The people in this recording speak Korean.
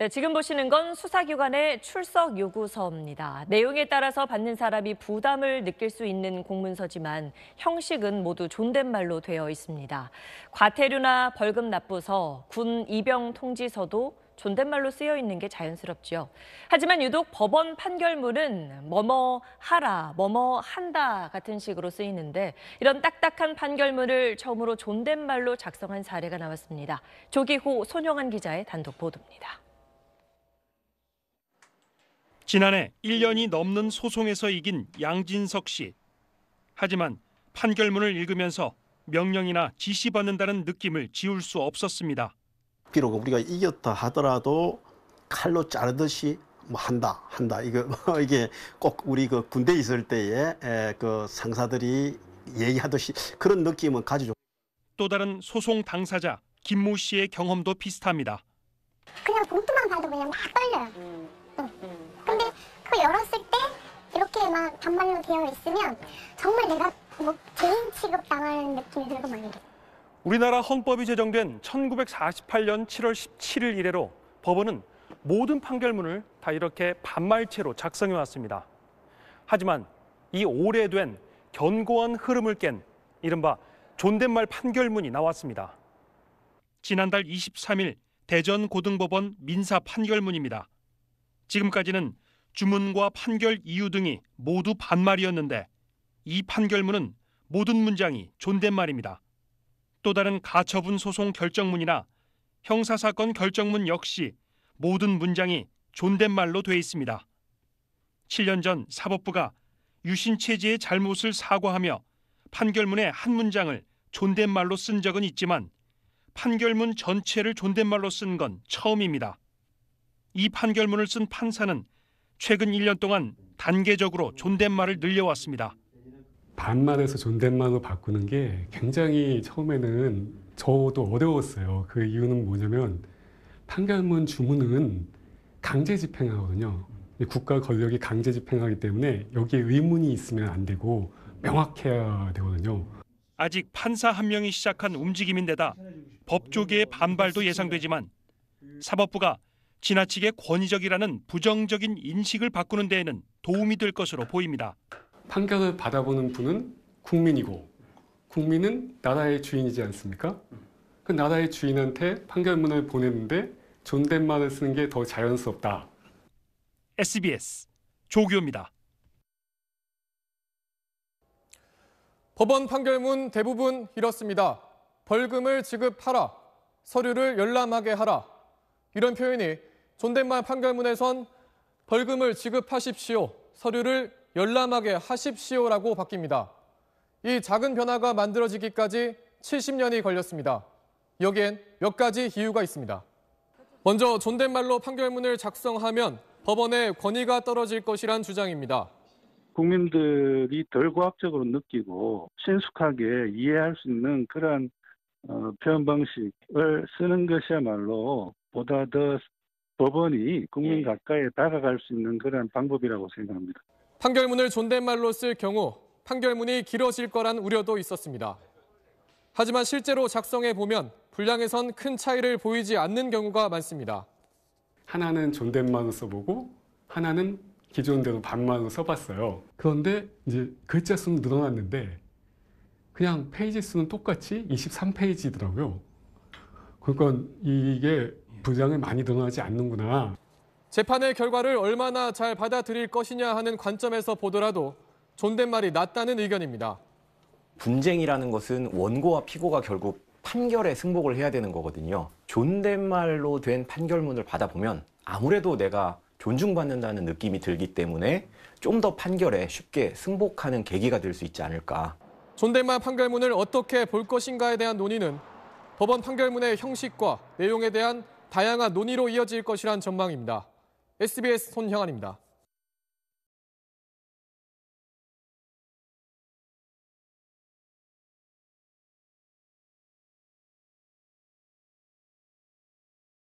네, 지금 보시는 건 수사기관의 출석 요구서입니다. 내용에 따라서 받는 사람이 부담을 느낄 수 있는 공문서지만 형식은 모두 존댓말로 되어 있습니다. 과태료나 벌금 납부서, 군 입영 통지서도 존댓말로 쓰여 있는 게 자연스럽지요. 하지만 유독 법원 판결문은 뭐뭐 하라, 뭐뭐 한다 같은 식으로 쓰이는데 이런 딱딱한 판결문을 처음으로 존댓말로 작성한 사례가 나왔습니다. 조기호 손영환 기자의 단독 보도입니다. 지난해 1년이 넘는 소송에서 이긴 양진석 씨. 하지만 판결문을 읽으면서 명령이나 지시받는다는 느낌을 지울 수 없었습니다. 비록 우리가 이겼다 하더라도 칼로 자르듯이 뭐 한다 한다 이거 뭐 이게 꼭 우리 그 군대 있을 때에 그 상사들이 얘기하듯이 그런 느낌은 가지죠. 또 다른 소송 당사자 김모 씨의 경험도 비슷합니다. 그냥 봉투만 봐도 그냥 막 떨려요. 음. 반말로 되어 있으면 정말 내가 뭐 개인 취급 당하는 느낌이 들고말만요 우리나라 헌법이 제정된 1948년 7월 17일 이래로 법원은 모든 판결문을 다 이렇게 반말체로 작성해 왔습니다. 하지만 이 오래된 견고한 흐름을 깬 이른바 존댓말 판결문이 나왔습니다. 지난달 23일 대전고등법원 민사 판결문입니다. 지금까지는 주문과 판결 이유 등이 모두 반말이었는데 이 판결문은 모든 문장이 존댓말입니다. 또 다른 가처분 소송 결정문이나 형사사건 결정문 역시 모든 문장이 존댓말로 돼 있습니다. 7년 전 사법부가 유신 체제의 잘못을 사과하며 판결문의 한 문장을 존댓말로 쓴 적은 있지만 판결문 전체를 존댓말로 쓴 건 처음입니다. 이 판결문을 쓴 판사는 최근 1년 동안 단계적으로 존댓말을 늘려왔습니다. 반말에서 존댓말로 바꾸는 게 굉장히 처음에는 저도 어려웠어요. 그 이유는 뭐냐면 판결문 주문은 강제 집행하거든요. 국가 권력이 강제 집행하기 때문에 여기에 의문이 있으면 안 되고 명확해야 되거든요. 아직 판사 한 명이 시작한 움직임인데다 법조계의 반발도 예상되지만 사법부가 지나치게 권위적이라는 부정적인 인식을 바꾸는 데에는 도움이 될 것으로 보입니다. 판결을 받아보는 분은 국민이고 국민은 나라의 주인이지 않습니까? 그 나라의 주인한테 판결문을 보냈는데 존댓말을 쓰는 게 더 자연스럽다. SBS 조규입니다. 법원 판결문 대부분 이렇습니다. 벌금을 지급하라, 서류를 열람하게 하라. 이런 표현이 존댓말 판결문에선 벌금을 지급하십시오, 서류를 열람하게 하십시오라고 바뀝니다. 이 작은 변화가 만들어지기까지 70년이 걸렸습니다. 여기엔 몇 가지 이유가 있습니다. 먼저 존댓말로 판결문을 작성하면 법원의 권위가 떨어질 것이란 주장입니다. 국민들이 덜 과학적으로 느끼고 친숙하게 이해할 수 있는 그런 어, 표현 방식을 쓰는 것이야말로 보다 더 법원이 국민 예. 가까이 다가갈 수 있는 그런 방법이라고 생각합니다. 판결문을 존댓말로 쓸 경우 판결문이 길어질 거란 우려도 있었습니다. 하지만 실제로 작성해 보면 분량에선 큰 차이를 보이지 않는 경우가 많습니다. 하나는 존댓말로 써보고 하나는 기존대로 반말로 써봤어요. 그런데 이제 글자 수는 늘어났는데 그냥 페이지 수는 똑같이 23페이지더라고요. 그러니까 이게 분량이 많이 드러나지 않는구나. 재판의 결과를 얼마나 잘 받아들일 것이냐 하는 관점에서 보더라도 존댓말이 낫다는 의견입니다. 분쟁이라는 것은 원고와 피고가 결국 판결에 승복을 해야 되는 거거든요. 존댓말로 된 판결문을 받아보면 아무래도 내가 존중받는다는 느낌이 들기 때문에 좀 더 판결에 쉽게 승복하는 계기가 될 수 있지 않을까. 존댓말 판결문을 어떻게 볼 것인가에 대한 논의는 법원 판결문의 형식과 내용에 대한 다양한 논의로 이어질 것이란 전망입니다. SBS 손형안입니다.